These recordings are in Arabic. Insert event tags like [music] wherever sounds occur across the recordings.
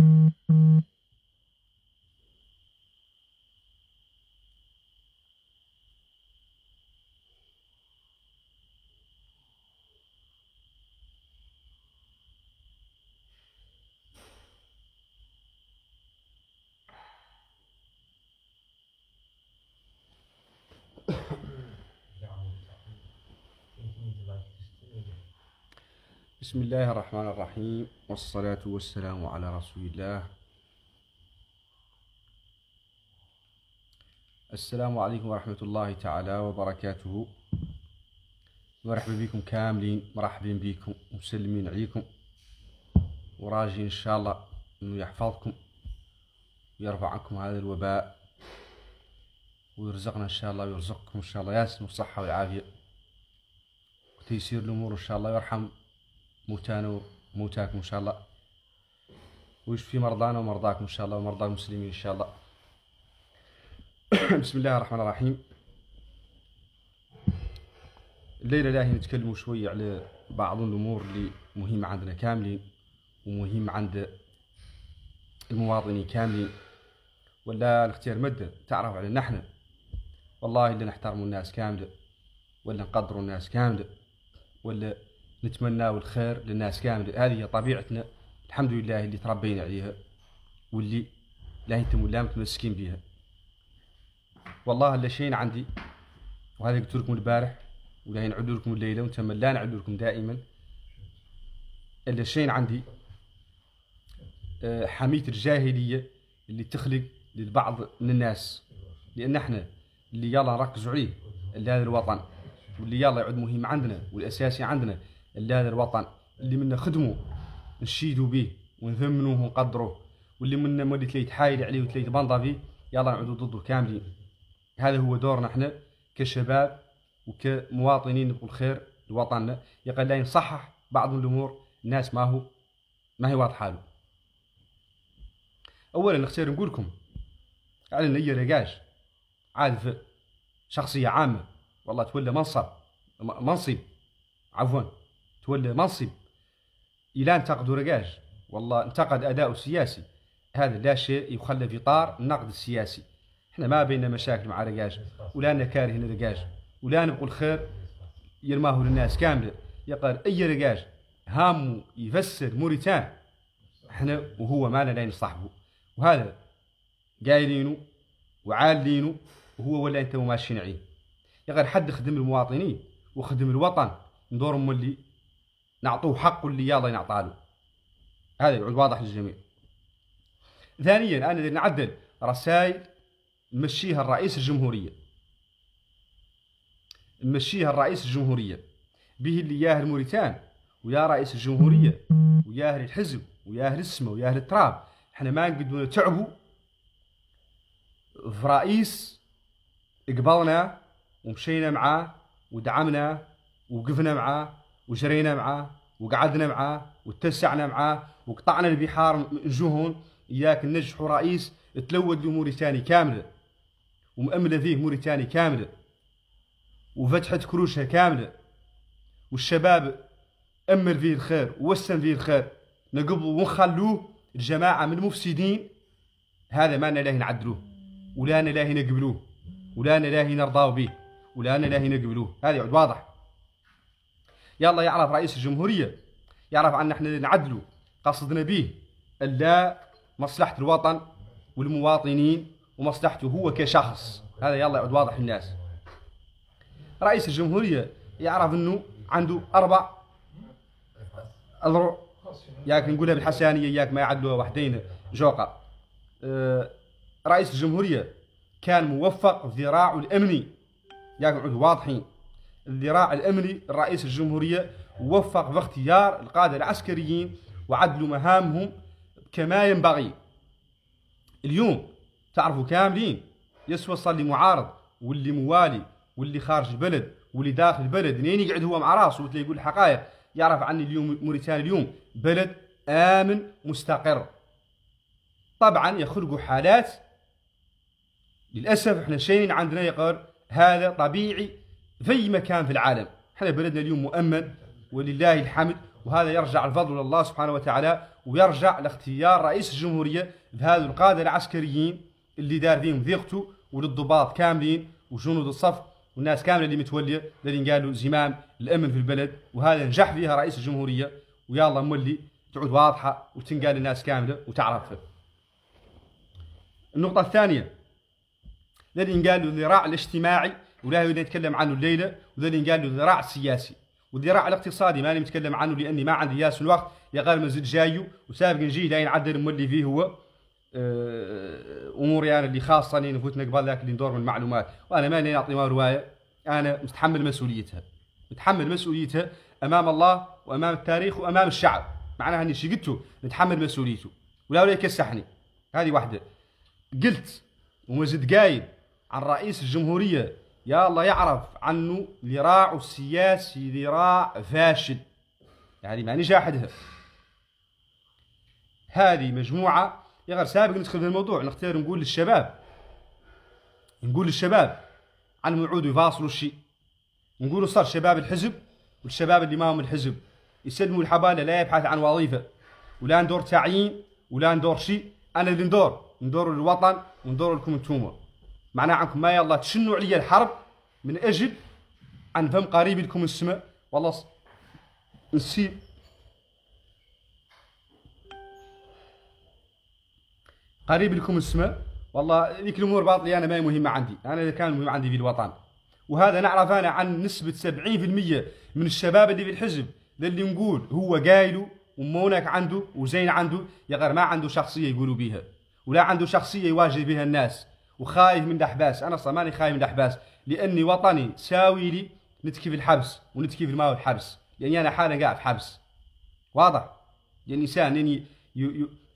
Mm-hmm. بسم الله الرحمن الرحيم والصلاة والسلام على رسول الله السلام عليكم ورحمة الله تعالى وبركاته مرحبا بكم كاملين مرحبا بكم ومسلمين عليكم وراجي إن شاء الله أنه يحفظكم ويرفع عنكم هذا الوباء ويرزقنا إن شاء الله ويرزقكم إن شاء الله ياسر الصحة والعافية وتيسير الأمور إن شاء الله ويرحم موتان وموتاكم إن شاء الله ويشفي مرضانا ومرضاكم إن شاء الله ومرضى المسلمين إن شاء الله [coughs] بسم الله الرحمن الرحيم الليلة راهي نتكلموا شوية على بعض الأمور اللي مهمة عندنا كاملين ومهم عند المواطنين كاملين ولا نختار مده تعرف على نحن والله اللي نحترموا الناس كاملة ولا نقدروا الناس كاملة ولا نتمنى الخير للناس كامل هذه هي طبيعتنا الحمد لله اللي تربينا عليها واللي لا يتم ولا متمسكين بها والله لا شيء عندي وهذا قلت لكم البارح ولا ينعد لكم الليله ونتمنى لا نعد لكم دائما الا شيء عندي آه، حمية الجاهلية اللي تخلق للبعض من الناس لأن احنا اللي يلا نركزوا عليه اللي هذا الوطن واللي يلا يعود مهم عندنا والأساسي عندنا اللي هذا الوطن اللي منا خدمو نشيدو به ونثمنوه ونقدروه واللي منا مولي تلاي يتحايل عليه وتليت يتبنضى فيه يلا نعودو ضده كاملين هذا هو دورنا احنا كشباب وكمواطنين نقول خير لوطننا يقال لا نصحح بعض الامور الناس ما هو ما هي واضحه له اولا نختار نقول لكم على نية رجاج عارف شخصيه عامه والله تولى منصب منصب عفوا تولى منصب الى انتقدوا رجاج والله انتقد اداء السياسي هذا لا شيء يخلى في اطار النقد السياسي احنا ما بيننا مشاكل مع رجاج ولا انا لرجاج ولا نقول الخير يرماه للناس كامله يقال اي رجاج هام يفسر موريتان احنا وهو لنا لا نصاحبه وهذا قايلينه وعالينه وهو ولا انت ماشيين عيه يا حد خدم المواطنين وخدم الوطن ندور مولي نعطوه حقه اللي يلا ينعطاله هذا يعود واضح للجميع ثانيا انا نعدل رسائل مشيها الرئيس الجمهورية مشيها الرئيس الجمهورية به اللي ياهل موريتان ويا رئيس الجمهورية اهل الحزب وياهل ويا اهل التراب احنا ما نقدروا نتعبوا في رئيس قبلنا ومشينا معاه ودعمنا ووقفنا معاه وجرينا معاه وقعدنا معاه واتسعنا معاه وقطعنا البحار جهون اياك نجحوا رئيس تلود له موريتاني كامله ومأمله فيه موريتاني كامله وفتحت كروشها كامله والشباب امر فيه الخير ووسم فيه الخير نقبل ونخلوه الجماعه من المفسدين هذا ما لاهي نعدلوه ولا لاهي نقبلوه ولا لاهي نرضاو به ولا لاهي نقبلوه هذا واضح يلا يعرف رئيس الجمهورية يعرف أن احنا نعدلوا قصدنا به إلا مصلحة الوطن والمواطنين ومصلحته هو كشخص هذا يلا يعود واضح للناس رئيس الجمهورية يعرف أنه عنده أربع أذرع ياك نقولها بالحسانية ياك ما يعدلوها وحدين جوقة أه رئيس الجمهورية كان موفق في ذراعه الأمني ياك نعود واضحين الذراع الأمري رئيس الجمهورية وفق في اختيار القادة العسكريين وعدلوا مهامهم كما ينبغي اليوم تعرفوا كاملين يسوى صار اللي معارض واللي موالي واللي خارج البلد واللي داخل البلد منين يقعد هو مع راسه وتلاقي يقول الحقائق يعرف عني اليوم موريتانيا اليوم بلد آمن مستقر طبعا يخرجوا حالات للأسف احنا شايفين عندنا يقر هذا طبيعي في أي مكان في العالم احنا بلدنا اليوم مؤمن ولله الحمد وهذا يرجع الفضل لله سبحانه وتعالى ويرجع لاختيار رئيس الجمهورية بهذا القادة العسكريين اللي دار فيهم ثقته وللضباط كاملين وجنود الصف والناس كامله اللي متوليه اللي قالوا زمام الامن في البلد وهذا نجح فيها رئيس الجمهوريه ويا الله مولي تعود واضحه وتنقال للناس كامله وتعرف النقطه الثانيه الذي قالوا الذراع الاجتماعي ولا يتكلم عنه الليله وذا قال له ذراع سياسي والذراع الاقتصادي ماني متكلم عنه لاني ما عندي ياس الوقت يا غير زد جايو وسابق نجي لا نعدل نولي فيه هو آه، اموري انا اللي خاصه اللي نفوت قبل ذاك اللي ندور من المعلومات وانا ماني نعطي ما روايه انا متحمل مسؤوليتها متحمل مسؤوليتها امام الله وامام التاريخ وامام الشعب معناها اني شقدته نتحمل مسؤوليته ولا ولا يكسحني هذه واحده قلت وما زد قايل عن رئيس الجمهوريه يا الله يعرف عنه ذراع السياسي ذراع فاشل يعني ما نجاحدها هذه مجموعة يا غير سابق ندخل في الموضوع نختار نقول للشباب نقول للشباب عنهم يعودوا يفاصلوا الشيء نقولوا صار شباب الحزب والشباب اللي ما هم الحزب يسلموا الحبالة لا يبحث عن وظيفة ولا ندور تعيين ولا ندور شيء أنا اللي ندور ندور للوطن وندور لكم انتوما معناها عنكم ما يلا تشنوا عليا الحرب من اجل ان فم قريب لكم السماء والله نسيب قريب لكم السماء والله ذيك الامور باطله انا ما مهمه عندي انا اللي كان مهم عندي في الوطن وهذا نعرف انا عن نسبه 70% من الشباب اللي في الحزب اللي نقول هو قايله ومونك عنده وزين عنده يا غير ما عنده شخصيه يقولوا بها ولا عنده شخصيه يواجه بها الناس وخايف من الاحباس انا اصلا ماني خايف من الاحباس لاني وطني ساوي لي نتكي في الحبس ونتكي في الماء الحبس يعني انا حالا قاعد في حبس واضح يعني انسان يعني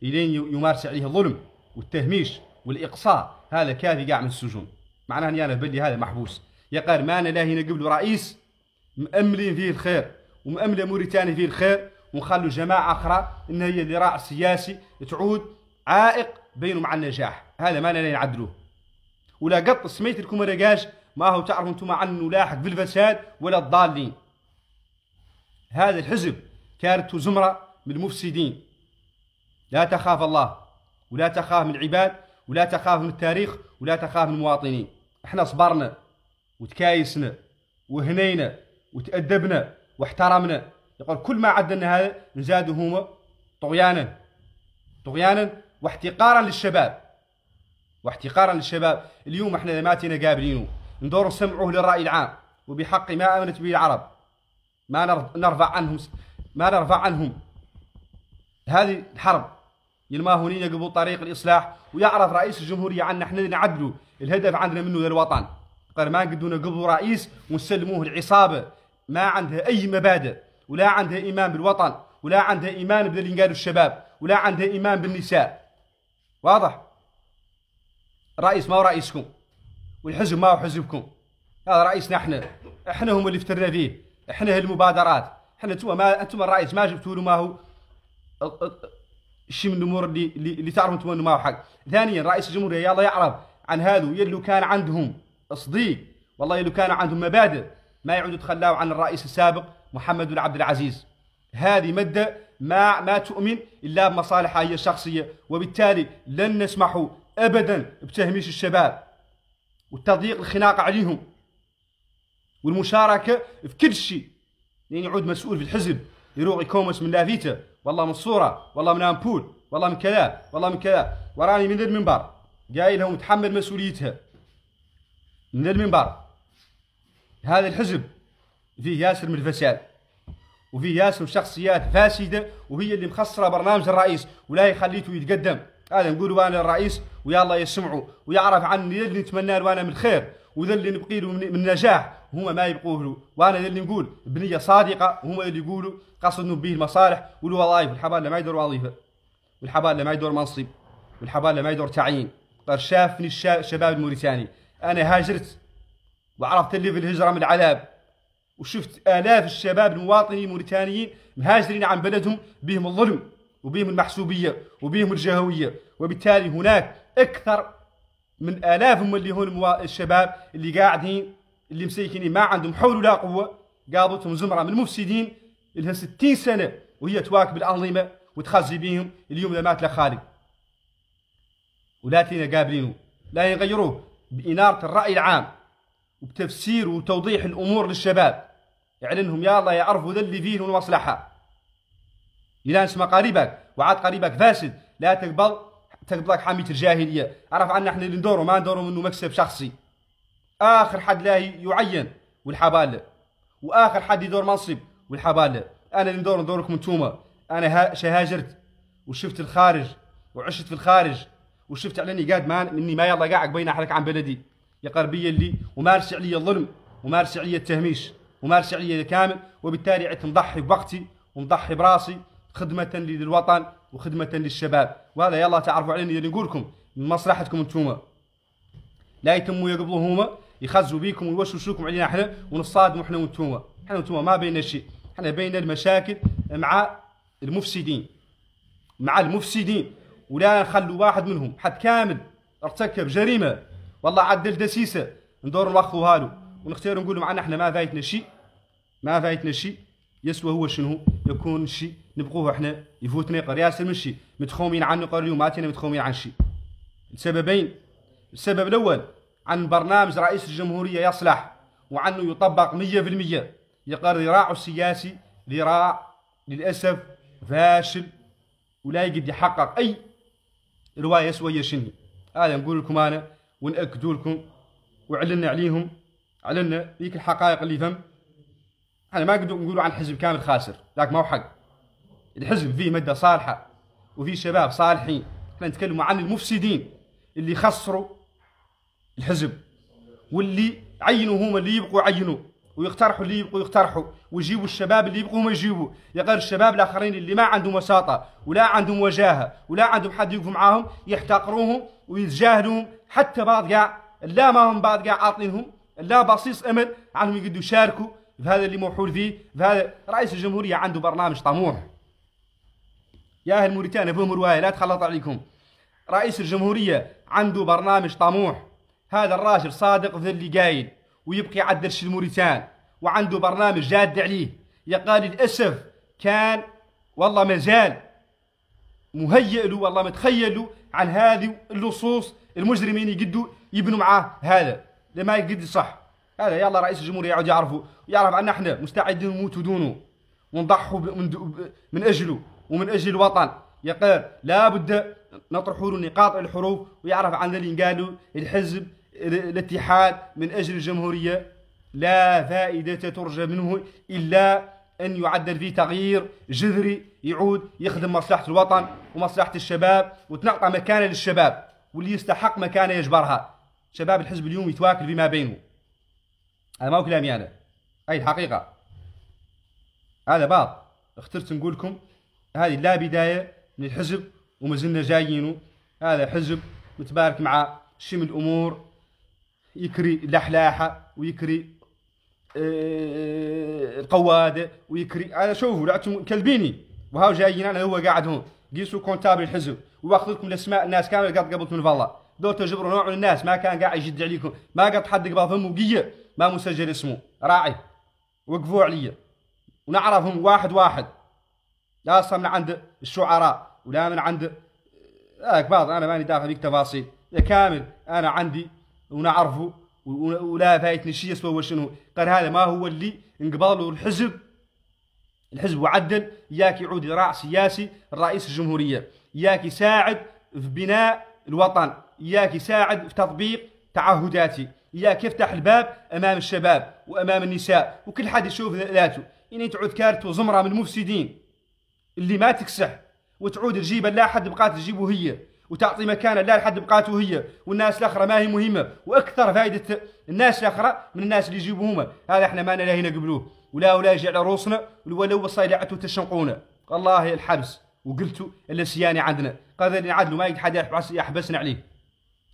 الين يمارس عليه الظلم والتهميش والاقصاء هذا كافي قاع من السجون معناه اني انا بلي هذا محبوس يا قال ما انا لاهينا قبل رئيس مأملين فيه الخير ومأملة موريتانيا فيه الخير ونخلوا جماعة أخرى إن هي ذراع سياسي تعود عائق بينه مع النجاح هذا ما لنا نعدلوه ولا قط سميت لكم رجاج ما هو تعرفوا انتم عن لاحق في الفساد ولا الضالين هذا الحزب كارت زمرة من المفسدين لا تخاف الله ولا تخاف من العباد ولا تخاف من التاريخ ولا تخاف من المواطنين احنا صبرنا وتكايسنا وهنينا وتأدبنا واحترمنا يقول كل ما عدنا هذا نزادوا هما طغيانا طغيانا واحتقارا للشباب واحتقارا للشباب اليوم احنا تينا قابلينه ندور نسمعوه للرأي العام وبحق ما أمنت به العرب ما نرفع عنهم ما نرفع عنهم هذه الحرب يلما هنين يقبل طريق الإصلاح ويعرف رئيس الجمهورية عنا احنا نعدلوا الهدف عندنا منه للوطن قال ما نقدروا قبل رئيس ونسلموه العصابة ما عندها أي مبادئ ولا عندها إيمان بالوطن ولا عندها إيمان باللي قالوا الشباب ولا عندها إيمان بالنساء واضح؟ رئيس ما هو رئيسكم والحزب ما هو حزبكم هذا رئيسنا احنا احنا هم اللي فترنا فيه احنا المبادرات احنا انتم ما انتم الرئيس ما جبتوا له ما هو شيء من الامور اللي اللي تعرفوا انتم ما هو حق ثانيا رئيس الجمهوريه يلا يعرف عن هذو يلو كان عندهم صديق والله يلو كان عندهم مبادئ ما يعودوا تخلاوا عن الرئيس السابق محمد بن عبد العزيز هذه مده ما ما تؤمن إلا بمصالحها هي الشخصية وبالتالي لن نسمحوا ابدا بتهميش الشباب والتضييق الخناق عليهم والمشاركه في كل شيء لين يعود مسؤول في الحزب يروح كومس من لافيتا والله من الصوره والله من امبول والله من كذا والله من كذا وراني من المنبر قايلها ومتحمل مسؤوليتها من المنبر هذا الحزب فيه ياسر من الفساد وفيه ياسر من شخصيات فاسده وهي اللي مخسره برنامج الرئيس ولا يخليته يتقدم هذا نقول وانا الرئيس ويا الله يسمعوا ويعرف عن اللي نتمنى له وانا من خير وذا اللي نبقي له من نجاح هما ما يبقوه له وانا اللي نقول بنيه صادقه هما اللي يقولوا قصدنا به المصالح والوظائف الحبال ما يدور وظيفه والحبال ما يدور منصب والحبال ما يدور تعيين قال شافني الشباب الموريتاني انا هاجرت وعرفت اللي في الهجره من العذاب وشفت الاف الشباب المواطنين الموريتانيين مهاجرين عن بلدهم بهم الظلم وبهم المحسوبيه وبهم الجهويه وبالتالي هناك اكثر من الاف هم اللي هم الشباب اللي قاعدين اللي مسيكين ما عندهم حول ولا قوه قابلتهم زمره من المفسدين لها 60 سنه وهي تواكب الانظمه وتخزي بهم اليوم لا مات لا ولا تينا قابلينه لا يغيروه باناره الراي العام وبتفسير وتوضيح الامور للشباب اعلنهم يا الله يعرفوا ذا اللي فيه المصلحه الى اسمع قريبك وعاد قريبك فاسد لا تقبل تكتب حاميه الجاهلية عرف عنا احنا اللي ندوره ما ندوره منه مكسب شخصي آخر حد لا يعين والحبالة وآخر حد يدور منصب والحبالة أنا اللي ندور ندوركم انتوما أنا شهاجرت وشفت الخارج وعشت في الخارج وشفت اني قاعد ما مني ما يلا قاعد بين احلك عن بلدي يا قربية اللي ومارس عليا الظلم ومارس عليا التهميش ومارس عليا كامل وبالتالي عدت نضحي بوقتي ونضحي براسي خدمة للوطن وخدمة للشباب وهذا يلا تعرفوا علينا نقولكم من مصلحتكم انتوما لا يتموا يقبلوهما يخزوا بيكم ويوشوشوكم علينا احنا ونصادموا احنا وانتوما احنا وانتوما ما بيننا شيء احنا بيننا المشاكل مع المفسدين مع المفسدين ولا نخلوا واحد منهم حد كامل ارتكب جريمه والله عدل دسيسه ندور نوخذوها له ونختار نقول معنا احنا ما فايتنا شيء ما فايتنا شيء يسوى هو شنو يكون شيء نبقوه احنا يفوتنا يقر ياسر من شي متخومين عنه قالوا اليوم ماتينا متخومين عن شي لسببين السبب الاول عن برنامج رئيس الجمهوريه يصلح وعنه يطبق 100% يقر ذراعه السياسي ذراع للاسف فاشل ولا يقدر يحقق اي روايه سويه شني هذا آه نقول لكم انا ونأكدوا لكم وعلنا عليهم علنا ذيك الحقائق اللي فهم انا ما نقدر نقولوا عن حزب كامل خاسر ذاك ما هو حق الحزب فيه مده صالحه وفيه شباب صالحين احنا نتكلموا عن المفسدين اللي خسروا الحزب واللي عينوا هما اللي يبقوا يعينوا ويقترحوا اللي يبقوا يقترحوا ويجيبوا الشباب اللي يبقوا ما يجيبوا يا غير الشباب الاخرين اللي ما عندهم وساطه ولا عندهم وجاهه ولا عندهم حد يوقف معاهم يحتقروهم ويتجاهلوهم حتى بعض قاع لا ما هم بعض قاع عاطينهم لا بصيص امل عنهم يقدروا يشاركوا في هذا اللي موحول فيه في هذا رئيس الجمهوريه عنده برنامج طموح يا أهل موريتانيا فهم رواية لا تخلط عليكم رئيس الجمهورية عنده برنامج طموح هذا الراجل صادق في اللي قايل ويبقي عدل الموريتان وعنده برنامج جاد عليه يقال للأسف كان والله ما زال مهيئ له والله متخيل له عن هذه اللصوص المجرمين يقدوا يبنوا معاه هذا لما يقد صح هذا يلا رئيس الجمهورية يعود يعرفوا يعرف أن احنا مستعدين نموتوا دونه ونضحوا من, من أجله ومن أجل الوطن يقال لا بد نطرح نقاط الحروف ويعرف عن اللي قالوا الحزب الاتحاد من أجل الجمهورية لا فائدة ترجى منه إلا أن يعدل فيه تغيير جذري يعود يخدم مصلحة الوطن ومصلحة الشباب وتنعطى مكانة للشباب واللي يستحق مكانة يجبرها شباب الحزب اليوم يتواكل فيما بينه هذا ما هو كلامي أنا أي الحقيقة هذا بعض اخترت نقول لكم هذه لا بداية للحزب وما زلنا جايينه هذا حزب متبارك مع شم الامور يكري اللحلاحة ويكري آه، القوادة ويكري أنا شوفوا رأيتم كلبيني وهاو جايين أنا هو قاعد هون قيسوا كونتابل الحزب واخذ لكم الأسماء الناس كامل قد قبلت من فالله دول تجبروا نوع من الناس ما كان قاعد يجد عليكم ما قد حد قبل فمه قية ما مسجل اسمه راعي وقفوا علي ونعرفهم واحد واحد لا اصلا من عند الشعراء ولا من عند هاك آه، بعض انا ماني داخل فيك تفاصيل كامل انا عندي ونعرفه ولا فايتني شيء اسمه شنو قال هذا ما هو اللي له الحزب الحزب وعدل ياك يعود راع سياسي رئيس الجمهوريه ياك يساعد في بناء الوطن ياك يساعد في تطبيق تعهداتي ياك يفتح الباب امام الشباب وامام النساء وكل حد يشوف ذاته يعني تعود كارت وزمره من المفسدين اللي ما تكسح وتعود تجيبها لا حد بقات تجيبه هي وتعطي مكانه لا لحد بقاته هي والناس الاخرى ما هي مهمه واكثر فائده الناس الاخرى من الناس اللي يجيبوهم هذا احنا ما لا هنا قبلوه ولا ولا يجي على روسنا ولو صيدعته تشنقونا والله الحبس وقلتوا الا سياني عندنا قال اللي ما يقعد حد يحبسنا عليه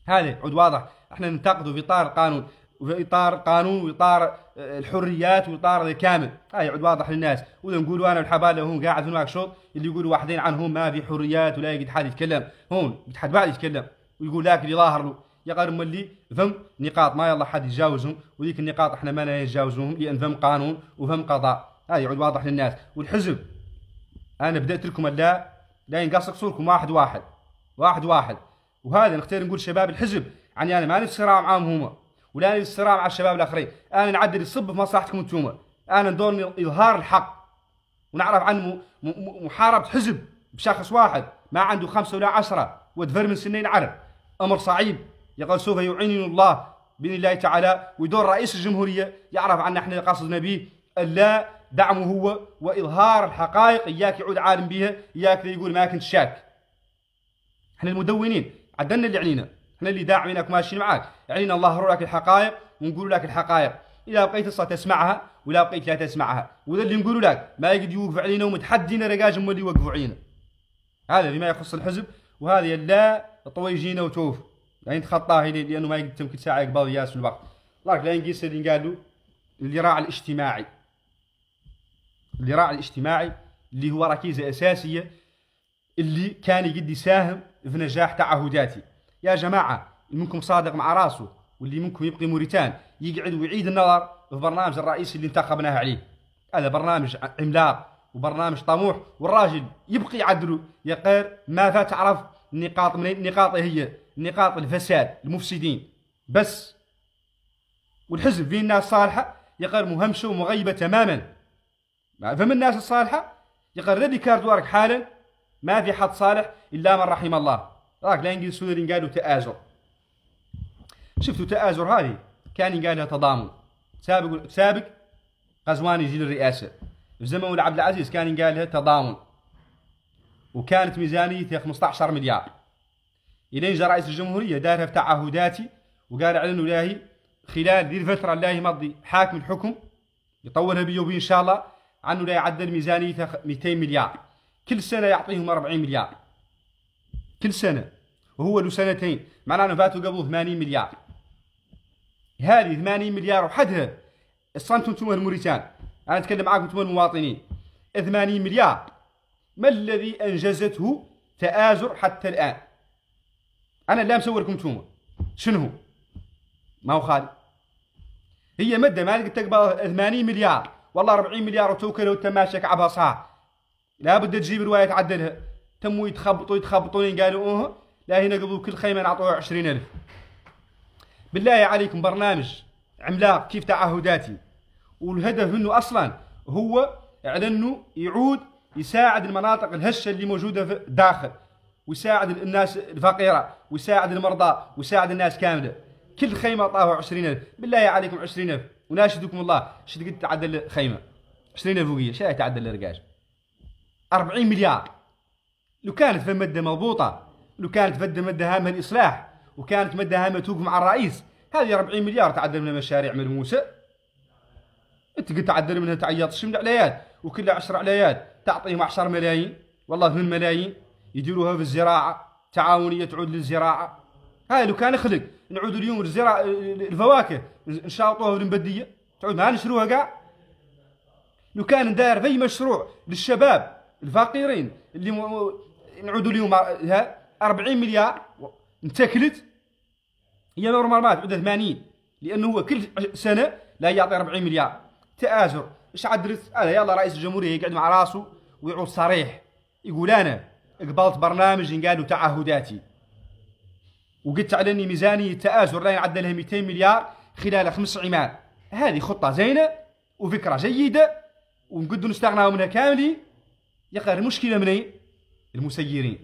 هذا عود واضح احنا ننتقده في اطار القانون وفي اطار قانون واطار آه، الحريات واطار كامل هاي يعود واضح للناس واذا نقولوا انا الحباله هون قاعد هناك شوط اللي يقولوا واحدين عنهم ما في حريات ولا يقعد حد يتكلم هون حد بعد يتكلم ويقول لك اللي ظاهر له يا قال ملي ذم نقاط ما يلا حد يتجاوزهم وذيك النقاط احنا ما نتجاوزهم لان ذم قانون وفهم قضاء هاي يعود واضح للناس والحزب انا بدات لكم لا لا ينقصك صوركم واحد واحد واحد واحد وهذا نختار نقول شباب الحزب يعني انا ما صراع معاهم هما ولا الصراع مع الشباب الاخرين انا نعدل الصب في مصلحتكم انتوما انا دور اظهار الحق ونعرف عن محاربه حزب بشخص واحد ما عنده خمسه ولا عشره ودفر من سنين عرب امر صعيب يقول سوف يعيننا الله باذن الله تعالى ويدور رئيس الجمهوريه يعرف عنا احنا قصدنا به الا دعمه هو واظهار الحقائق اياك يعود عالم بها اياك يقول ما كنت شاك احنا المدونين عدلنا اللي علينا احنا اللي داعمينك ماشيين معاك يعني الله نظهر لك الحقائق ونقول لك الحقائق اذا بقيت تصا تسمعها ولا بقيت لا تسمعها وذا اللي نقول لك ما يقدر يوقف علينا ومتحدينا رجاج هم اللي يوقفوا علينا هذا فيما يخص الحزب وهذه لا طويجينا وتوف يعني تخطاه لانه ما يقدر تمكن ساعه يقبض ياس الوقت لكن لا نقيس اللي قالوا الذراع الاجتماعي الذراع الاجتماعي اللي هو ركيزه اساسيه اللي كان يقدر يساهم في نجاح تعهداتي يا جماعه منكم صادق مع راسه واللي منكم يبقي موريتان يقعد ويعيد النظر في برنامج الرئيس اللي انتخبناه عليه هذا برنامج عملاق وبرنامج طموح والراجل يبقي يعدلو يا قير ما تعرف النقاط من النقاط هي نقاط الفساد المفسدين بس والحزب فيه الناس صالحه يا قير مهمشه ومغيبه تماما فمن الناس الصالحه يا قير ريكاردو حالا ما في حد صالح الا من رحم الله راك الانجليزيين قالوا تآزر شفتوا تآزر هذه كان قالها تضامن سابق سابق غزوان يجي للرئاسه في زمن عبد العزيز كان قالها تضامن وكانت ميزانيتها 15 مليار الين جاء رئيس الجمهوريه دارها في تعهداتي وقال اعلنوا انه لاهي خلال ذي الفتره الله مضي حاكم الحكم يطولها بيوبي ان شاء الله عنه لا يعدل ميزانيته 200 مليار كل سنه يعطيهم 40 مليار كل سنة وهو له سنتين معناه انه فاتوا قبله 80 مليار هذه 80 مليار وحدها الصمتم انتم الموريتان انا اتكلم معاكم انتم المواطنين 80 مليار ما الذي انجزته تآزر حتى الان انا لا مسوي لكم انتم شنو ما هو خالي هي مدة ما قلت تقبل 80 مليار والله 40 مليار وتوكل وتماشك عبها صح لا بد تجيب رواية تعدلها تموا يتخبطوا يتخبطون قالوا اوه لا هنا قبل كل خيمه نعطوها 20000 بالله عليكم برنامج عملاق كيف تعهداتي والهدف منه اصلا هو على انه يعود يساعد المناطق الهشه اللي موجوده في داخل ويساعد الناس الفقيره ويساعد المرضى ويساعد الناس كامله كل خيمه عطاها 20000 بالله عليكم 20000 وناشدكم الله شد قد تعدل خيمه 20000 فوقيه شاي تعدل الرقاج 40 مليار لو كانت في ماده مضبوطه لو كانت في ماده هامه الاصلاح وكانت ماده هامه توقف مع الرئيس هذه 40 مليار تعدل منها مشاريع ملموسه انت قلت تعدل منها تعيط الشمل علايات وكل 10 علايات تعطيهم 10 ملايين والله 8 ملايين يديروها في الزراعه تعاونيه تعود للزراعه هاي لو كان خلق نعود اليوم للزراعه الفواكه نشاطوها في المبديه تعود ما نشروها كاع لو كان داير في مشروع للشباب الفقيرين اللي نعودوا اليوم ها 40 مليار انتكلت هي نورمال ما تعود 80 لانه هو كل سنه لا يعطي 40 مليار تآزر اش عدلت انا آه، يلا رئيس الجمهوريه يقعد مع راسه ويعود صريح يقول انا قبلت برنامج قالوا تعهداتي وقلت على اني ميزانيه التآزر لا يعد لها 200 مليار خلال خمس عمال هذه خطه زينه وفكره جيده ونقدر نستغناو منها كاملين يا اخي المشكله منين المسيرين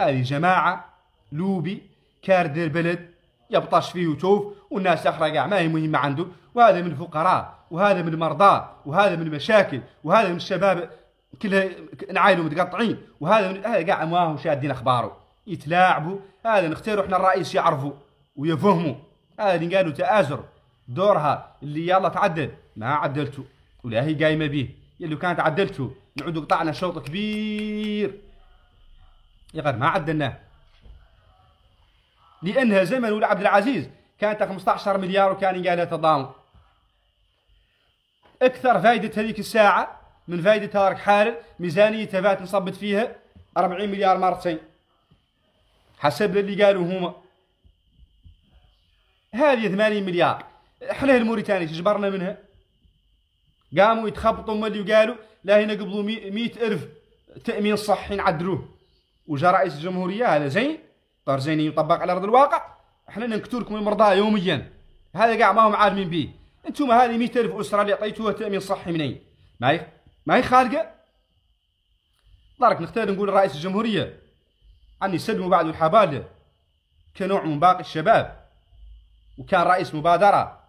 هذه جماعة لوبي كاردر بلد يبطش فيه وتوف والناس اخرى قاع ما هي مهمه عنده وهذا من الفقراء وهذا من المرضى وهذا من المشاكل وهذا من الشباب كلها نعاينوا متقطعين وهذا من هذا ما هو شادين اخباره يتلاعبوا هذا نختاروا احنا الرئيس يعرفوا ويفهموا هذا اللي قالوا تآزر دورها اللي يلا تعدل ما عدلته ولا هي قايمه به يلي كانت عدلته نعود قطعنا شوط كبير يا غير ما عدلناه لانها زمن ولد عبد العزيز كانت 15 مليار وكان قالها تضامن اكثر فائده هذيك الساعه من فائده تارك حارل ميزانيه تبات نصبت فيها 40 مليار مرتين حسب اللي قالوا هما هذه 80 مليار احنا الموريتاني تجبرنا منها قاموا يتخبطوا مالي وقالوا لا هنا قبلوا 100 ألف تأمين صحي نعدلوه وجا رئيس الجمهورية هذا زين طار زين يطبق على أرض الواقع احنا ننكتوا لكم المرضى يوميا هذا كاع ماهم عالمين به انتم هذه 100000 أسرة اللي عطيتوها تأمين صحي منين ما هي ما هي خارقة دارك نختار نقول رئيس الجمهورية عني سلموا بعد الحبالة كنوع من باقي الشباب وكان رئيس مبادرة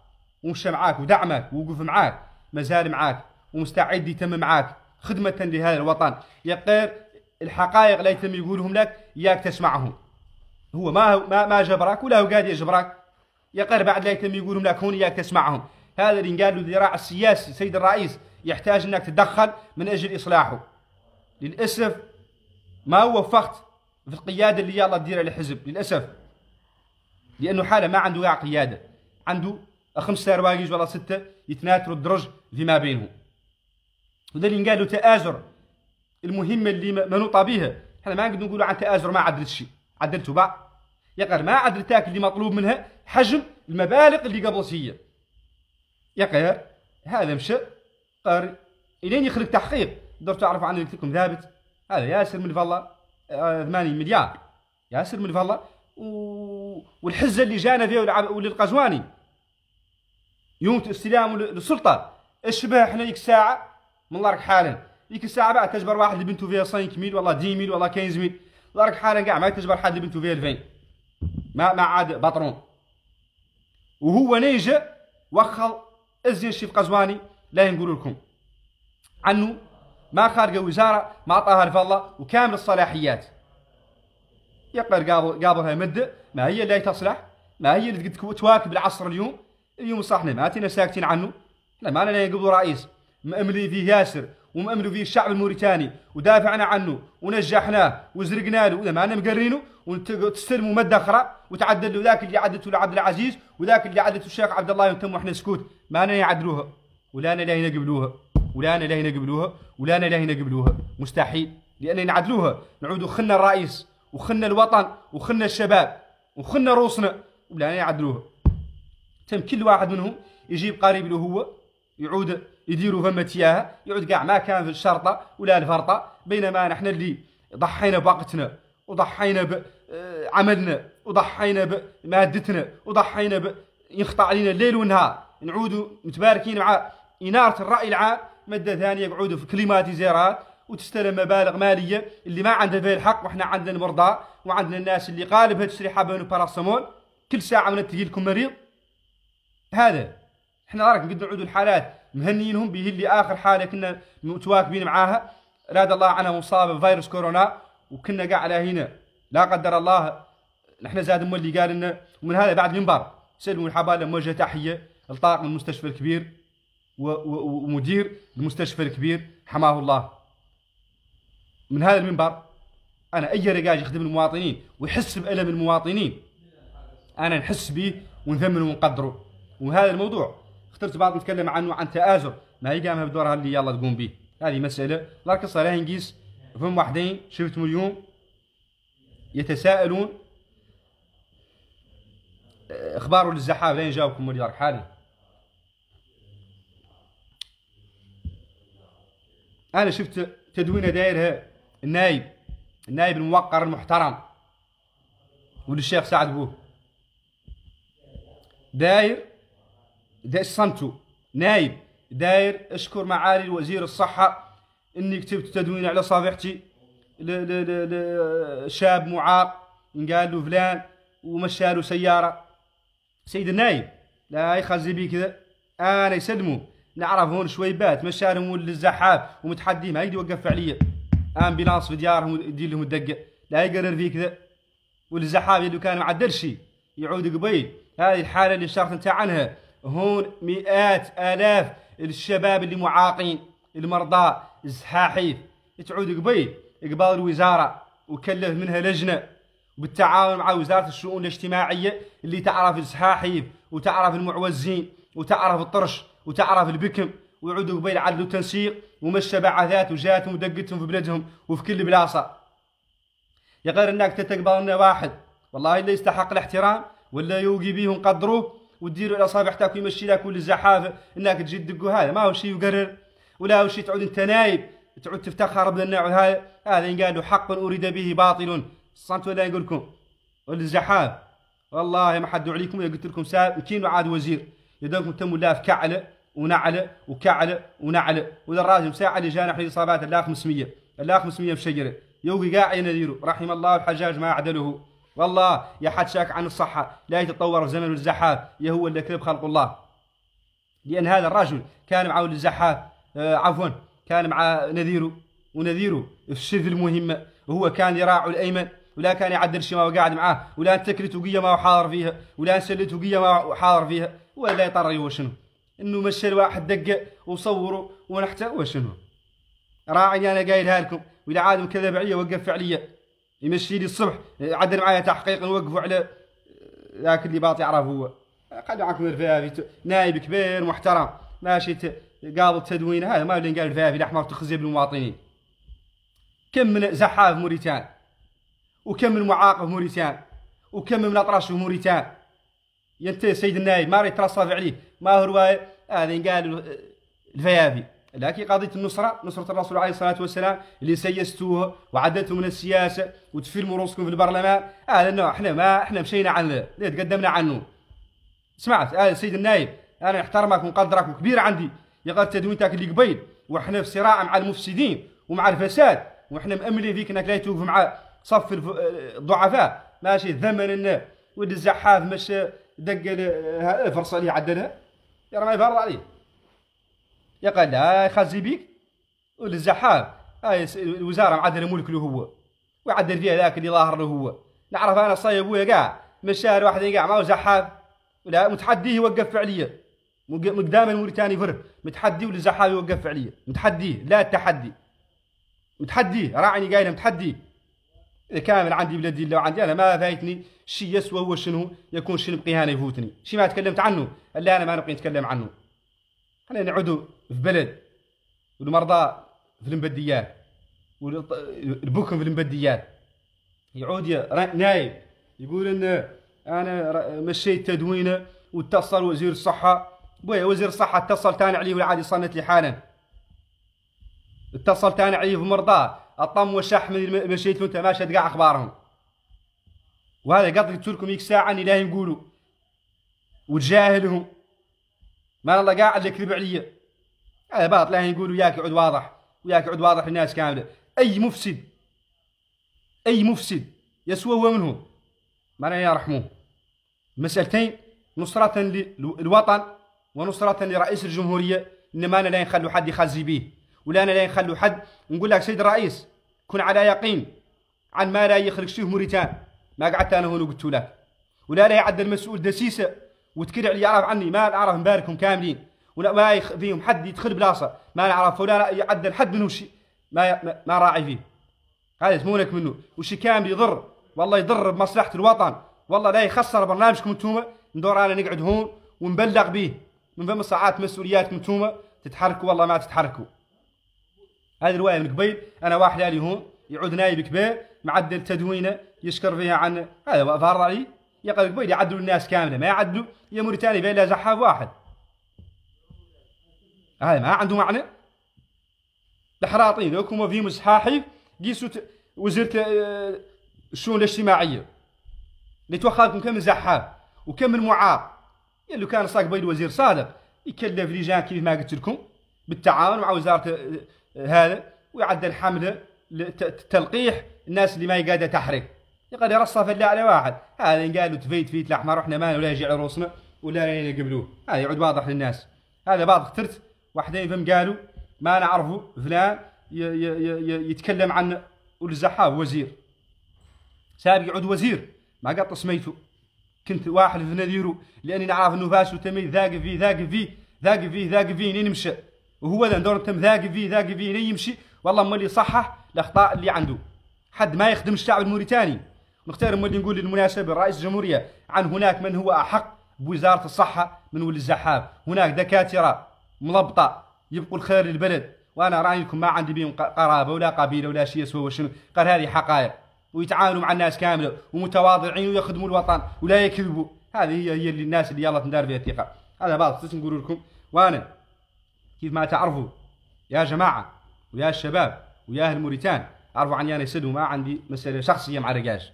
ومشى معاك ودعمك ووقف معاك مازال معاك ومستعد يتم معاك خدمة لهذا الوطن يا غير الحقائق لا يتم يقولهم لك ياك تسمعهم هو ما ما ما جبرك ولا هو قاعد يجبرك يا غير بعد لا يتم يقولهم لك هون ياك تسمعهم هذا اللي قال له الذراع السياسي سيد الرئيس يحتاج انك تتدخل من اجل اصلاحه للاسف ما وفقت في القياده اللي يلا تديرها الحزب للاسف لانه حاله ما عنده قياده عنده خمس سرواقيج ولا ستة يتناتروا الدرج فيما بينهم وده اللي قالوا تآزر المهمة اللي منوطة بها احنا ما نقدر نقولوا عن تآزر ما عدلت شيء عدلته يا يقر ما عدلتاك اللي مطلوب منها حجم المبالغ اللي قبل هي يقر هذا مشى قر الين يخلق تحقيق درت تعرف عن قلت لكم ثابت هذا ياسر من فلا آه، 80 مليار ياسر من فالله و... والحزه اللي جانا فيها والعب... والقزواني يوم استلام السلطه الشبه حنا ديك الساعه من راك حالا ديك الساعه بعد تجبر واحد اللي بنتو فيها 5 ميل والله 10 ميل والله 15 ميل راك حالا كاع ما تجبر حد اللي بنتو فيها 20 ما ما عاد باترون وهو نيجا وخل ازين الشيف قزواني لا نقول لكم عنه ما خارج وزاره ما عطاها الله وكامل الصلاحيات يقدر قابل قابلها مد ما هي اللي تصلح ما هي اللي تواكب العصر اليوم اليوم صحنا ما تينا ساكتين عنه احنا ما لنا قبل رئيس مأملي فيه ياسر ومأملوا فيه الشعب الموريتاني ودافعنا عنه ونجحناه وزرقنا له ما انا مقرينه وتستلموا ماده اخرى وتعدلوا ذاك اللي عدته لعبد العزيز وذاك اللي عدته الشيخ عبد الله يتم واحنا سكوت ما انا يعدلوها ولا انا لا ينقبلوها ولا انا لا ينقبلوها ولا انا لا ينقبلوها مستحيل لان نعدلوها نعودوا وخنا الرئيس وخنا الوطن وخنا الشباب وخنا روسنا ولا يعدلوها تم كل واحد منهم يجيب قريب له هو يعود يديروا فما تياها يعود كاع ما كان في الشرطه ولا الفرطه بينما نحن اللي ضحينا بوقتنا وضحينا بعملنا آه، وضحينا بمادتنا وضحينا ب... ينخطى علينا الليل والنهار نعودوا متباركين مع إنارة الرأي العام مادة ثانية يقعدوا في كليماتيزيرات وتستلم مبالغ مالية اللي ما عندها فيها الحق وإحنا عندنا المرضى وعندنا الناس اللي قالب هاد الشريحة بانو باراسامول كل ساعة من تجي لكم مريض هذا احنا راك نقدر نعود الحالات مهنيينهم به اللي اخر حاله كنا متواكبين معاها راد الله عنها مصاب بفيروس كورونا وكنا قاع على هنا لا قدر الله احنا زاد مولي قال لنا ومن هذا بعد المنبر سلموا الحباله موجه تحيه لطاقم المستشفى الكبير ومدير المستشفى الكبير حماه الله من هذا المنبر انا اي رجاج يخدم المواطنين ويحس بالم المواطنين انا نحس به ونثمن ونقدره وهذا الموضوع اخترت بعض نتكلم عنه عن تآزر ما هي قامها بدورها اللي يلا تقوم به هذه مسألة لكن صراحة نقيس فهم واحدين شفتهم اليوم يتساءلون اخباروا للزحام لين جاوبكم دارك حالي انا شفت تدوينه دايرها النايب النايب الموقر المحترم وللشيخ سعد بوه داير ده صمتوا نايب داير اشكر معالي الوزير الصحه اني كتبت تدوين على صفيحتي لشاب معاق قال له فلان ومشى له سياره سيد النايب لا يخزي بي كذا انا يسدمو نعرف هون شويبات مشى لهم ومتحدي ما يدي يوقف عليا امبيلانس في ديارهم يدير لهم الدقه لا يقرر في كذا والزحاب اللي كان الدرشي يعود قبيل هذه الحاله اللي شرحت انت عنها هون مئات آلاف الشباب اللي معاقين المرضى الزحاحيف تعود قبيل قبال الوزارة وكلف منها لجنة بالتعاون مع وزارة الشؤون الاجتماعية اللي تعرف الزحاحيف وتعرف المعوزين وتعرف الطرش وتعرف البكم ويعودوا قبيل عدلوا تنسيق ومشى بعثات وجاتهم ودقتهم في بلدهم وفي كل بلاصة يا غير انك تتقبل واحد والله الا يستحق الاحترام ولا يوقي بيه ونقدروه وديروا الاصابع تاعك يمشي لك كل الزحافه انك تجي تدقوا هذا ما هو شيء يقرر ولا هو شيء تعود انت نايب تعود تفتخر بالنوع هذا هذا ينقال حق اريد به باطل صمت ولا نقول لكم والزحاف والله ما حد عليكم يا قلت لكم ساب كينو عاد وزير يدكم تم لا في كعله ونعله وكعله ونعله والراجل الراجل اللي جانا احنا اصابات لا 500 لا 500 بشجره يوقي قاعد يناديرو رحم الله الحجاج ما عدله والله يا حد شاك عن الصحة لا يتطور زمن الزحاف يا هو اللي كذب خلق الله لأن هذا الرجل كان معه الزحاف آه عفوا كان مع نذيره ونذيره في الشذ المهمة وهو كان يراعي الأيمن ولا كان يعدل شيء ما قاعد معاه ولا تكلت وقية ما حاضر فيها ولا سلت وقية ما حاضر فيها ولا يطر وشنو انه مشى الواحد دقه وصوره ونحته وشنو راعي انا قايلها لكم واذا عاد كذب عليا وقف عليا يمشي لي الصبح عدل معايا تحقيق نوقفوا على ذاك اللي باطي يعرف هو قاعد معكم الفافي نائب كبير محترم ماشي قابل تدوين هذا ما اللي قال الفافي الاحمر تخزي بالمواطنين كم من زحاف موريتان وكم من معاقب موريتان وكم من اطراش موريتان انت السيد النائب ما ريت يترصف عليه ما هو هذا قال آه، الفيافي لكن قضية النصرة نصرة الرسول عليه الصلاة والسلام اللي سيستوه وعدلتوا من السياسة وتفيلموا رؤوسكم في البرلمان آه لأنه احنا ما احنا مشينا عن تقدمنا عنه سمعت آه السيد النايب أنا نحترمك ونقدرك وكبير عندي يا تدوينتك اللي قبيل وإحنا في صراع مع المفسدين ومع الفساد وإحنا مأملين فيك أنك لا توقف مع صف الضعفاء ماشي ثمن ولد الزحاف مش دق فرصة اللي عدلها يا ما يفرض عليه يقال آه، لا خاز بيك الزحام هاي آه، الوزاره معدل ملك له هو وعدل فيها ذاك اللي ظاهر له هو نعرف انا صايب ويا قاع من شهر واحد قاع ماهو زحاف لا متحديه يوقف فعليا قدام الموريتاني فر متحدي ولا يوقف فعليا متحديه لا التحدي متحديه راعني قايله متحديه كامل عندي بلدي لو عندي انا ما فايتني شيء يسوى هو شنو يكون شنو بقي هنا يفوتني شي ما تكلمت عنه الا انا ما نبقي نتكلم عنه حنا نعودوا في بلد والمرضى في المبديات والبكم في المبديات يعود نايم يقول ان انا مشيت تدوينه واتصل وزير الصحه بويا وزير الصحه اتصل تاني عليه والعادي يصنت لي حالا اتصل تاني عليه في مرضاه الطم من مشيت انت ما شد قاع اخبارهم وهذا قد قلت لكم يك ساعه اني لا نقولوا وتجاهلهم ما الله قاعد يكذب علي هذا باطل يقول وياك عد واضح وياك عد واضح للناس كامله اي مفسد اي مفسد يسوى هو منه لا يرحموه مسألتين نصرة للوطن ونصرة لرئيس الجمهورية إنما أنا لا يخلو حد يخزي به ولا أنا لا يخلو حد نقول لك سيد الرئيس كن على يقين عن ما لا يخرج فيه موريتان ما قعدت أنا هون وقلت لك ولا لا يعد المسؤول دسيسة وتكرع اللي يعرف عني ما نعرف نباركهم كاملين ولا ما فيهم حد يدخل بلاصه ما نعرف ولا يعدل حد منه شيء ما ما راعي فيه هذا يسمونك منه وشي كامل يضر والله يضر بمصلحه الوطن والله لا يخسر برنامجكم انتوما ندور انا نقعد هون ونبلغ به من فم ساعات مسؤولياتكم انتوما تتحركوا والله ما تتحركوا هذه روايه من قبيل انا واحد قال هون يعود نايب كبير معدل تدوينه يشكر فيها عن هذا ظهر علي يقبل بيد يعدوا الناس كامله ما يعدوا يا موريتانيا بين زحاف واحد هذا ما عنده معنى الحراطين لكم في مصحاحي قيسوا وزيرة آه، الشؤون الاجتماعية اللي توخى لكم كم من زحاف وكم من معاق لو كان صاك بيد وزير صادق يكلف لجان كيف ما قلت لكم بالتعاون مع وزارة آه، آه، هذا ويعدل حملة تلقيح الناس اللي ما يقادها تحريك يقدر يرصف الله على واحد هذا قالوا تفيت فيت الاحمر احنا ما ولا يجي عروسنا ولا قبلوه هذا يعود واضح للناس هذا بعض اخترت واحدين فهم قالوا ما نعرفه فلان يتكلم عن الزحاف وزير سابق يعود وزير ما قط سميته كنت واحد في نذيره لاني نعرف انه فاس وتمي ذاق فيه ذاق فيه ذاق فيه ذاق فيه لين يمشي وهو ذا دور تم ذاق فيه ذاق فيه لين يمشي والله ملي صحح الاخطاء اللي عنده حد ما يخدم الشعب الموريتاني نختار مولي نقول للمناسبة رئيس الجمهورية عن هناك من هو أحق بوزارة الصحة من ولي الزحاف هناك دكاترة ملبطة يبقوا الخير للبلد وأنا راني لكم ما عندي بهم قرابة ولا قبيلة ولا شيء سوى شنو قال هذه حقائق ويتعاملوا مع الناس كاملة ومتواضعين ويخدموا الوطن ولا يكذبوا هذه هي هي اللي الناس اللي يلا تندار فيها الثقة هذا بعض نقول لكم وأنا كيف ما تعرفوا يا جماعة ويا الشباب ويا أهل موريتان أعرفوا عني أنا سد وما عندي مسألة شخصية مع رجاج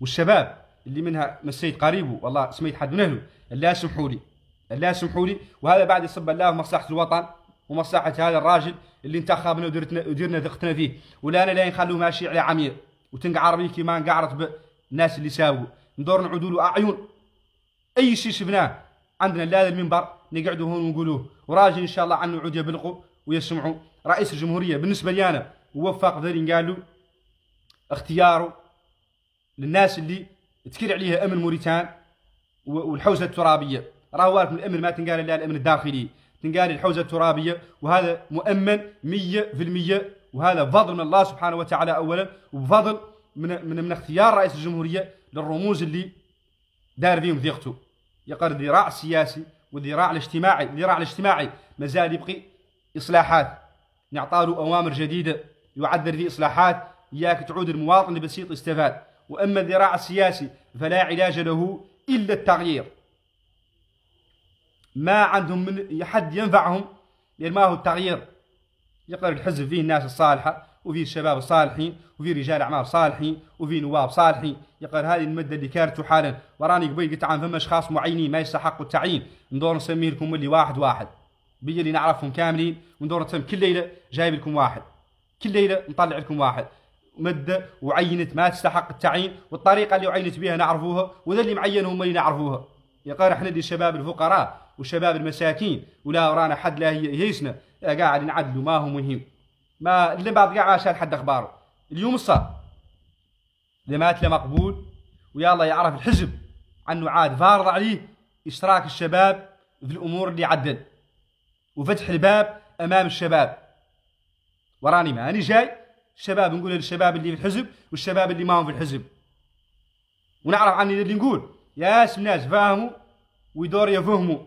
والشباب اللي منها مسيت قريبه والله سميت حد من اهله لا سمحوا لي لا سمحوا لي وهذا بعد يصب الله مصلحه الوطن ومصلحه هذا الراجل اللي انتخبنا ودرنا ثقتنا فيه ولا انا لا نخلوه ماشي على عمير وتنقعر به كيما انقعرت بالناس اللي ساووا ندور نعودوا له اعين اي شيء شفناه عندنا لا المنبر نقعدوا هون ونقولوه وراجل ان شاء الله عنه عود يبلغوا ويسمعوا رئيس الجمهوريه بالنسبه لي انا ووفاق ذري قالوا اختياره للناس اللي تكير عليها امن موريتان والحوزه الترابيه راهو عارف الامن ما تنقال الا الامن الداخلي تنقال الحوزه الترابيه وهذا مؤمن 100% وهذا بفضل من الله سبحانه وتعالى اولا وبفضل من من, من اختيار رئيس الجمهوريه للرموز اللي دار فيهم ذيقته يقر الذراع السياسي والذراع الاجتماعي الذراع الاجتماعي مازال يبقي اصلاحات نعطاله اوامر جديده يعدل ذي اصلاحات اياك تعود المواطن البسيط استفاد وأما الذراع السياسي فلا علاج له إلا التغيير ما عندهم من حد ينفعهم لأن ما هو التغيير يقدر الحزب فيه الناس الصالحة وفيه الشباب الصالحين وفيه رجال أعمال صالحين وفيه نواب صالحين يقدر هذه المدة اللي كارثه حالا وراني قبيل قلت عن فما أشخاص معينين ما يستحقوا التعيين ندور نسميه لكم اللي واحد واحد بيجي اللي نعرفهم كاملين وندور نسمي كل ليلة جايب لكم واحد كل ليلة نطلع لكم واحد مد وعينت ما تستحق التعيين والطريقه اللي عينت بها نعرفوها وذا اللي معين هم اللي نعرفوها يا قال احنا دي الشباب الفقراء والشباب المساكين ولا ورانا حد لا يهيسنا قاعد نعدلوا ما هو مهم ما اللي بعض قاعد شاد حد اخباره اليوم صار اللي مات له مقبول ويا الله يعرف الحزب عنه عاد فارض عليه اشراك الشباب في الامور اللي عدل وفتح الباب امام الشباب وراني ماني جاي الشباب نقول للشباب اللي في الحزب والشباب اللي ما هم في الحزب ونعرف عن اللي نقول ياس الناس فاهموا ويدور يفهموا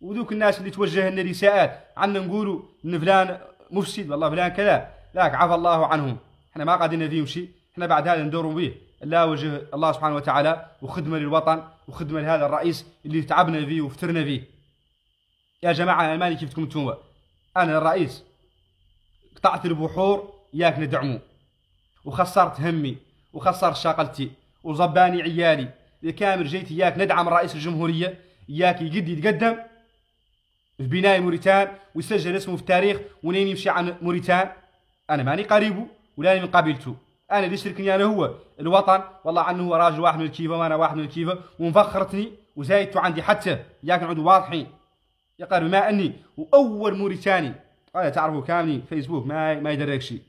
وذوك الناس اللي توجه لنا الاساءات عندنا نقولوا ان فلان مفسد والله فلان كذا لاك عفى الله عنهم احنا ما قاعدين فيهم شيء احنا بعد هذا ندوروا به لا وجه الله سبحانه وتعالى وخدمه للوطن وخدمه لهذا الرئيس اللي تعبنا فيه وفترنا فيه يا جماعه انا ماني كيفكم انتم انا الرئيس قطعت البحور ياك ندعمو وخسرت همي وخسرت شاقلتي وزباني عيالي كامل جيت ياك ندعم رئيس الجمهورية ياك يقد يتقدم في بناء موريتان ويسجل اسمه في التاريخ ونين يمشي عن موريتان انا ماني قريبه ولا من قبيلته انا اللي شركني انا هو الوطن والله عنه هو راجل واحد من الكيفه وانا واحد من الكيفه ومفخرتني وزايدته عندي حتى ياك نعود واضحين يا قريب بما اني واول موريتاني انا كاملين فيسبوك ما ما يدرك شيء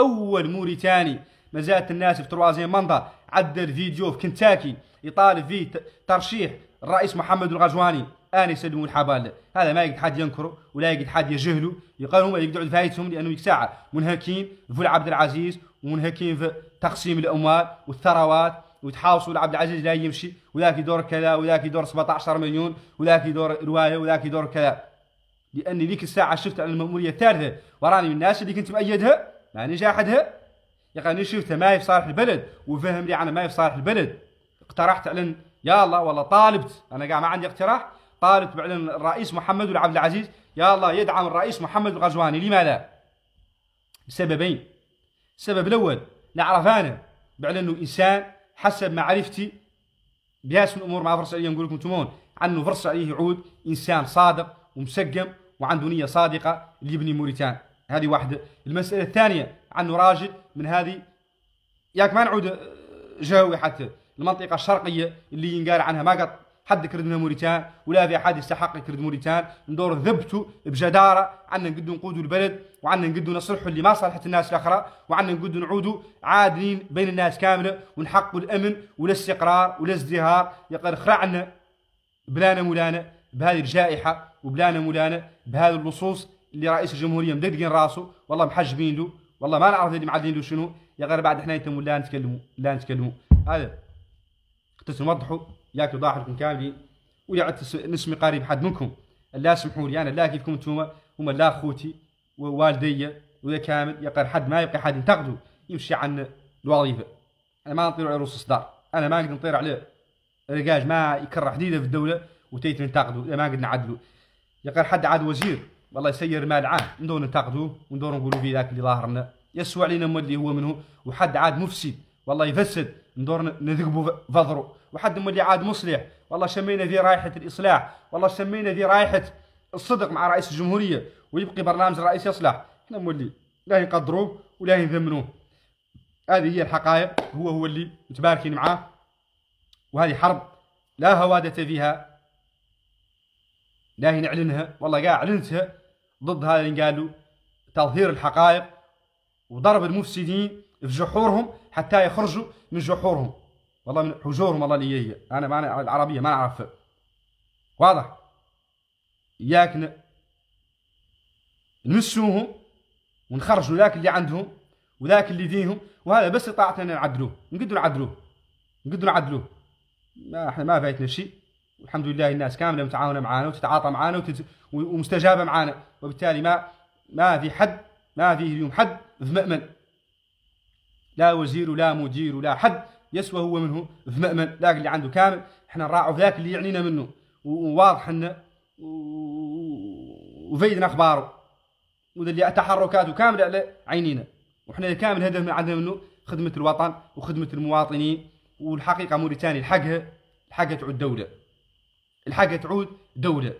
اول موريتاني مازالت الناس في تروازيام منطقه عدل فيديو في كنتاكي يطالب فيه ترشيح الرئيس محمد الغجواني اني سلموا الحبال هذا ما يقدر حد ينكره ولا يقدر حد يجهله يقال هم يقدروا فايتهم لانه ساعه منهكين في عبد العزيز ومنهكين في تقسيم الاموال والثروات وتحاوصوا عبد العزيز لا يمشي وذاك يدور كذا وذاك يدور 17 مليون وذاك يدور روايه وذاك يدور كذا لاني ذيك الساعه شفت على الماموريه الثالثه وراني من الناس اللي كنت مؤيدها ماني جا يا اخي انا ما هي في صالح البلد وفهم لي انا ما هي في صالح البلد اقترحت علن يا الله والله طالبت انا قاع ما عندي اقتراح طالبت بعلن الرئيس محمد بن عبد العزيز يا الله يدعم الرئيس محمد الغزواني لماذا؟ لسببين السبب الاول نعرف انا انه انسان حسب معرفتي بياس من الامور ما فرصه عليه نقول لكم تمون عنه فرصه عليه يعود انسان صادق ومسقم وعنده نيه صادقه ليبني موريتانيا هذه واحدة المسألة الثانية عنه راجل من هذه ياك ما نعود آه، جوي حتى المنطقة الشرقية اللي ينقال عنها ما قط حد كرد من موريتان ولا في احد يستحق كرد موريتان ندور ذبتوا بجداره عندنا نقدو نقودوا البلد وعندنا نقدو نصلحوا اللي ما صلحت الناس الاخرى وعندنا نقدو نعودوا عادلين بين الناس كامله ونحقوا الامن والاستقرار والازدهار يقدر خرعنا بلانا مولانا بهذه الجائحه وبلانا مولانا بهذه اللصوص اللي رئيس الجمهوريه مدقدقين راسه والله محجبين له والله ما نعرف اللي معدلين له شنو يا غير بعد احنا يتموا لا نتكلموا لا نتكلموا هذا قلت نوضحوا ياك وضاح لكم كاملين ويا نسمي قريب حد منكم لا سمحوا لي انا لا كيفكم انتوما هما لا خوتي ووالدي ويا كامل يا غير حد ما يبقى حد ينتقدوا يمشي عن الوظيفه انا ما نطير على رؤوس الصدار انا ما نقدر نطير على رجاج ما يكره حديده في الدوله وتيت ننتقده ما نقدر نعدلوا يا غير حد عاد وزير والله يسير مال عاه ندور ننتقدوه وندور نقولوا فيه ذاك اللي ظاهرنا يسوى علينا مود اللي هو منه وحد عاد مفسد والله يفسد ندور نذقبوا فضرو وحد مولي اللي عاد مصلح والله شمينا ذي رائحه الاصلاح والله شمينا ذي رائحه الصدق مع رئيس الجمهوريه ويبقي برنامج الرئيس يصلح احنا مولي لا يقدروه ولا يذمنوه هذه هي الحقائق هو هو اللي متباركين معاه وهذه حرب لا هوادة فيها لا نعلنها والله قاع علنتها ضد هذا اللي قالوا تظهير الحقائق وضرب المفسدين في جحورهم حتى يخرجوا من جحورهم والله من حجورهم والله اللي هي انا ما العربيه ما اعرف واضح ياك نمسوهم ونخرجوا ذاك اللي عندهم وذاك اللي ديهم وهذا بس طاعتنا نعدلوه نقدروا نعدلوه نقدروا نعدلوه ما احنا ما فايتنا شيء والحمد لله الناس كامله متعاونه معانا وتتعاطى معانا وتت... ومستجابه معانا وبالتالي ما ما في حد ما في اليوم حد في مأمن لا وزير ولا مدير ولا حد يسوى هو منه في مأمن ذاك اللي عنده كامل احنا نراعوا ذاك اللي يعنينا منه وواضح انه وفيدنا اخباره وذا اللي تحركاته كامله على عينينا وحنا كامل من عندنا منه خدمه الوطن وخدمه المواطنين والحقيقه موريتانيا الحقها الحقها تعود دوله الحاجه تعود دوله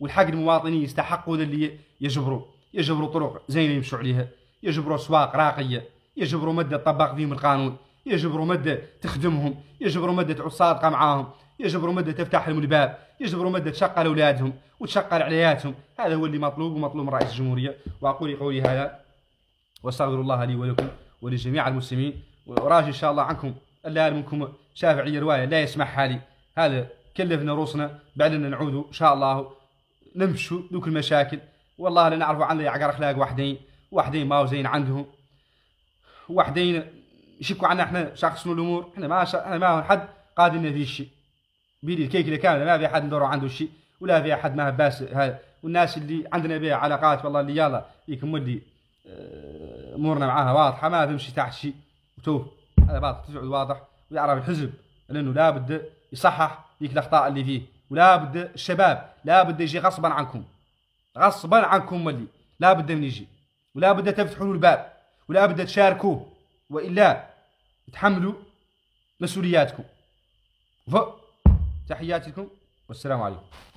والحق المواطنين يستحقوا اللي يجبروا يجبروا طرق زينه يمشوا عليها يجبروا اسواق راقيه يجبروا ماده تطبق فيهم القانون يجبروا ماده تخدمهم يجبروا ماده تعود صادقه معاهم يجبروا ماده تفتح لهم الباب يجبروا ماده تشقى لاولادهم وتشقى لعلياتهم هذا هو اللي مطلوب ومطلوب من رئيس الجمهوريه واقول قولي هذا واستغفر الله لي ولكم ولجميع المسلمين وراجي ان شاء الله عنكم الا منكم شافعي روايه لا يسمعها لي هذا كلفنا روسنا بعدنا نعودوا ان شاء الله نمشوا ذوك المشاكل والله لا نعرفوا عندنا عقار اخلاق وحدين وحدين ما زين عندهم وحدين يشكوا عنا احنا شخص من الامور احنا ما شا... احنا ما حد قادر في شيء بيدي الكيكه كامله ما في احد ندور عنده شيء ولا في احد ما باس هاي. والناس اللي عندنا بها علاقات والله اللي يلا يكمل مولي آه، امورنا معاها واضحه ما تمشي تحت شيء وتوه هذا باطل واضح ويعرف الحزب لانه لابد يصحح ديك الاخطاء اللي فيه ولا بد الشباب لا بد يجي غصبا عنكم غصبا عنكم ملي لا بد من يجي ولا بد تفتحوا الباب ولا بد تشاركوه والا تحملوا مسؤولياتكم ف تحياتكم والسلام عليكم